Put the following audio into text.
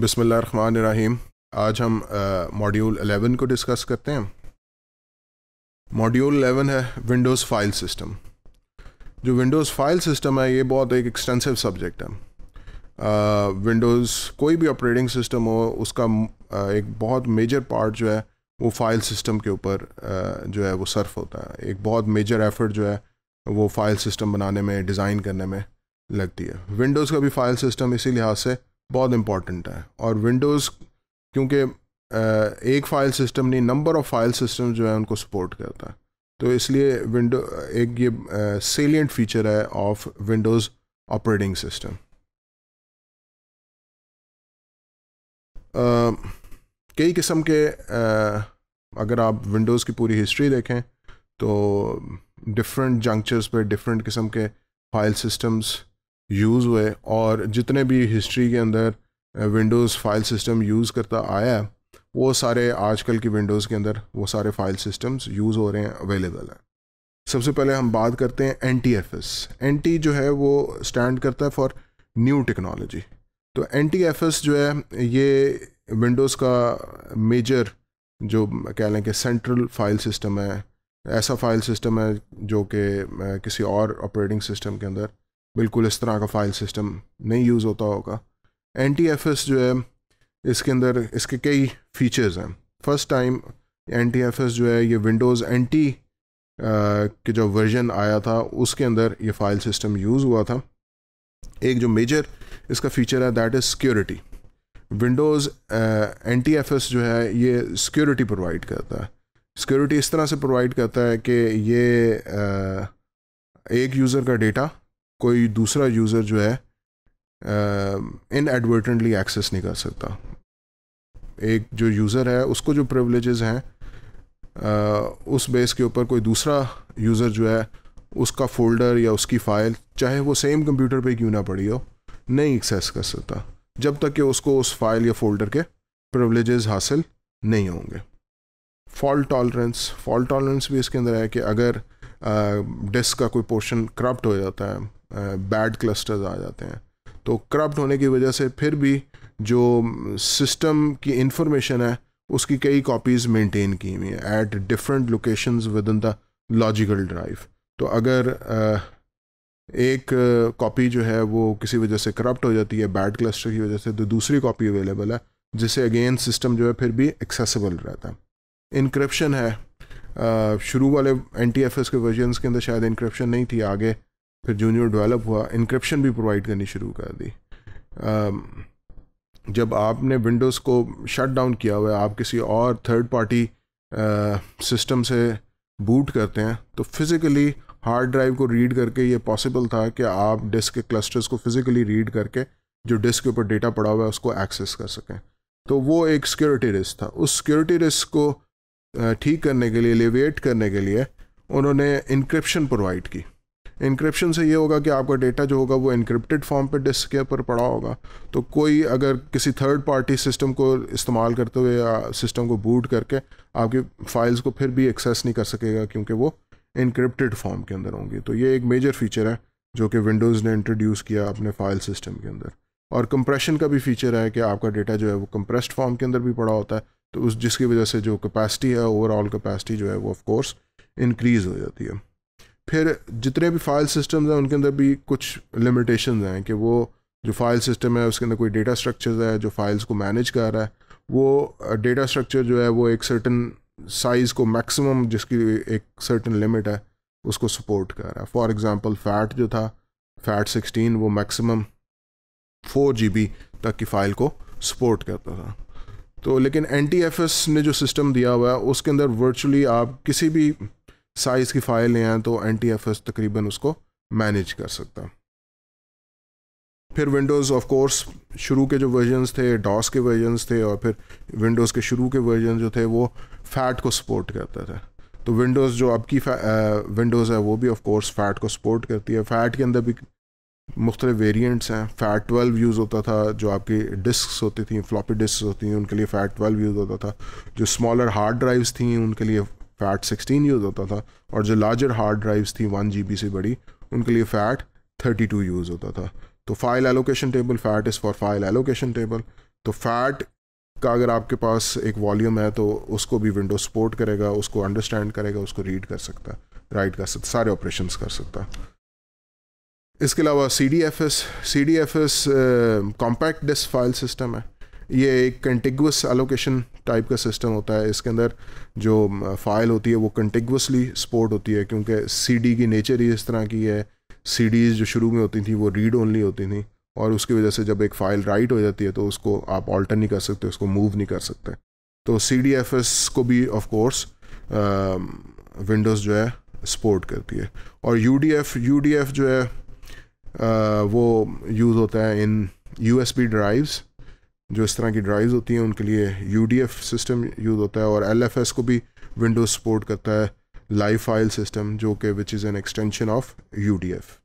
बिसमीम आज हम मॉड्यूल uh, 11 को डिस्कस करते हैं मॉड्यूल 11 है विंडोज़ फाइल सिस्टम जो विंडोज़ फाइल सिस्टम है ये बहुत एक एक्सटेंसिव सब्जेक्ट है विंडोज़ uh, कोई भी ऑपरेटिंग सिस्टम हो उसका uh, एक बहुत मेजर पार्ट जो है वो फाइल सिस्टम के ऊपर uh, जो है वो सर्फ होता है एक बहुत मेजर एफर्ट जो है वो फाइल सिस्टम बनाने में डिज़ाइन करने में लगती है विंडोज़ का भी फाइल सिस्टम इसी लिहाज से बहुत इंपॉर्टेंट है और विंडोज़ क्योंकि एक फाइल सिस्टम नहीं नंबर ऑफ फाइल सिस्टम जो है उनको सपोर्ट करता है तो इसलिए विंडो एक ये सेलियंट फीचर है ऑफ विंडोज़ ऑपरेटिंग सिस्टम कई किस्म के uh, अगर आप विंडोज़ की पूरी हिस्ट्री देखें तो डिफरेंट जंक्चर्स पर डिफरेंट किस्म के फाइल सिस्टम्स यूज़ हुए और जितने भी हिस्ट्री के अंदर विंडोज़ फाइल सिस्टम यूज़ करता आया है वो सारे आजकल की विंडोज़ के अंदर वो सारे फाइल सिस्टम्स यूज़ हो रहे हैं अवेलेबल हैं सबसे पहले हम बात करते हैं N T F S N T जो है वो स्टैंड करता है फॉर न्यू टेक्नोलॉजी तो एन टी एफ एस जो है ये विंडोज़ का मेजर जो कह लें कि सेंट्रल फाइल सिस्टम है ऐसा फाइल सिस्टम है जो कि किसी और ऑपरेटिंग सिस्टम के अंदर बिल्कुल इस तरह का फाइल सिस्टम नहीं यूज़ होता होगा एन टी एफ एस जो है इसके अंदर इसके कई फीचर्स हैं first time N T F S जो है ये विंडोज़ एन टी के जो वर्जन आया था उसके अंदर ये फाइल सिस्टम यूज़ हुआ था एक जो मेजर इसका फीचर है that is security Windows N T F S जो है ये सिक्योरिटी प्रोवाइड करता है सिक्योरिटी इस तरह से प्रोवाइड करता है कि ये uh, एक यूज़र का डेटा कोई दूसरा यूज़र जो है इन एडवर्टेंटली एक्सेस नहीं कर सकता एक जो यूज़र है उसको जो प्रिवलेजेस हैं उस बेस के ऊपर कोई दूसरा यूज़र जो है उसका फोल्डर या उसकी फ़ाइल चाहे वो सेम कंप्यूटर पे क्यों ना पड़ी हो नहीं एक्सेस कर सकता जब तक कि उसको उस फाइल या फोल्डर के प्रिवलेजेस हासिल नहीं होंगे फॉल्ट टॉलरेंस फॉल्ट टॉलरेंस भी इसके अंदर है कि अगर डिस्क का कोई पोर्शन करप्ट हो जाता है बैड क्लस्टर्स आ जाते हैं तो करप्ट होने की वजह से फिर भी जो सिस्टम की इंफॉर्मेशन है उसकी कई कॉपीज़ मेंटेन की हुई हैं at different locations within the logical drive तो अगर एक कॉपी जो है वो किसी वजह से करप्ट हो जाती है बैड क्लस्टर की वजह से तो दूसरी कॉपी अवेलेबल है जिसे अगेन सिस्टम जो है फिर भी एक्सेसिबल रहता है इनक्रप्शन है शुरू वाले एन टी एफ एस के वर्जनस के अंदर शायद इनक्रप्शन नहीं थी आगे फिर जूनियर डेवलप हुआ इंक्रिप्शन भी प्रोवाइड करनी शुरू कर दी um, जब आपने विंडोज़ को शट डाउन किया हुआ है आप किसी और थर्ड पार्टी सिस्टम से बूट करते हैं तो फिज़िकली हार्ड ड्राइव को रीड करके ये पॉसिबल था कि आप डिस्क के क्लस्टर्स को फिज़िकली रीड करके जो डिस्क के ऊपर डेटा पड़ा हुआ है उसको एक्सेस कर सकें तो वो एक सिक्योरिटी रिस्क था उस सिक्योरिटी रिस्क को uh, ठीक करने के लिए एलिवेट करने के लिए उन्होंने इंक्रिप्शन प्रोवाइड की इंक्रिप्शन से ये होगा कि आपका डेटा जो होगा वो इनक्रिप्टेड फॉर्म पे डिस्क के ऊपर पड़ा होगा तो कोई अगर किसी थर्ड पार्टी सिस्टम को इस्तेमाल करते हुए या सिस्टम को बूट करके आपकी फाइल्स को फिर भी एक्सेस नहीं कर सकेगा क्योंकि वो इनक्रिप्टेड फॉर्म के अंदर होंगी तो ये एक मेजर फीचर है जो कि विंडोज़ ने इंट्रोड्यूस किया अपने फाइल सिस्टम के अंदर और कंप्रेशन का भी फीचर है कि आपका डेटा जो है वो कंप्रेस्ड फॉर्म के अंदर भी पड़ा होता है तो उस जिसकी वजह से जो कैपेसिटी है ओवरऑल कैपेसिटी जो है वो ऑफ कोर्स इंक्रीज़ हो जाती है फिर जितने भी फाइल सिस्टम्स हैं उनके अंदर भी कुछ लिमिटेशन हैं कि वो जो फाइल सिस्टम है उसके अंदर कोई डेटा स्ट्रक्चर है जो फाइल्स को मैनेज कर रहा है वो डेटा स्ट्रक्चर जो है वो एक सर्टन साइज़ को मैक्सिमम जिसकी एक सर्टन लिमिट है उसको सपोर्ट कर रहा है फॉर एग्जांपल फैट जो था फैट सिक्सटीन वो मैक्सिमम फोर जी तक की फ़ाइल को सपोर्ट करता था तो लेकिन एन ने जो सिस्टम दिया हुआ है उसके अंदर वर्चुअली आप किसी भी साइज़ की फ़ाइलें हैं तो एन टी एफ एस तकरीबन उसको मैनेज कर सकता फिर विंडोज़ ऑफ कोर्स शुरू के जो वर्जनस थे डॉस के वर्जनस थे और फिर विंडोज़ के शुरू के वर्जन जो थे वो फैट को सपोर्ट करता था तो विंडोज़ जो अब की विंडोज़ है वो भी ऑफ कोर्स फैट को सपोर्ट करती है फैट के अंदर भी मुख्तलिफ वेरियंट्स हैं फ़ैट ट्वेल्व यूज़ होता था जो आपकी डिस्क होती थी फ्लॉपी डिस्क होती थी उनके लिए फ़ैट ट्वेल्व यूज़ होता था जो स्मॉलर हार्ड ड्राइव्स थी उनके लिए फैट सिक्सटीन यूज़ होता था और जो लार्जर हार्ड ड्राइव्स थी वन जी से बड़ी उनके लिए फ़ैट थर्टी टू यूज़ होता था तो file allocation table FAT is for file allocation table तो फ़ैट का अगर आपके पास एक वॉल्यूम है तो उसको भी विंडो सपोर्ट करेगा उसको अंडरस्टैंड करेगा उसको रीड कर सकता राइट कर सकता सारे ऑपरेशन कर सकता इसके अलावा C D F S C D F S compact disc file system है ये एक कंटिगस एलोकेशन टाइप का सिस्टम होता है इसके अंदर जो फाइल होती है वो कंटिगसली सपोर्ट होती है क्योंकि सीडी की नेचर ही इस तरह की है सीडीज़ जो शुरू में होती थी वो रीड ओनली होती थी और उसकी वजह से जब एक फ़ाइल राइट हो जाती है तो उसको आप ऑल्टर नहीं कर सकते उसको मूव नहीं कर सकते तो सी डी एफ एस को भी ऑफ कोर्स विंडोज़ जो है सपोर्ट करती है और U D F U D F जो है आ, वो यूज़ होता है in U S B drives जो इस तरह की ड्राइव्स होती हैं उनके लिए यू सिस्टम यूज़ होता है और एल को भी विंडोज़ सपोर्ट करता है लाइव फाइल सिस्टम जो कि which is an extension of U D F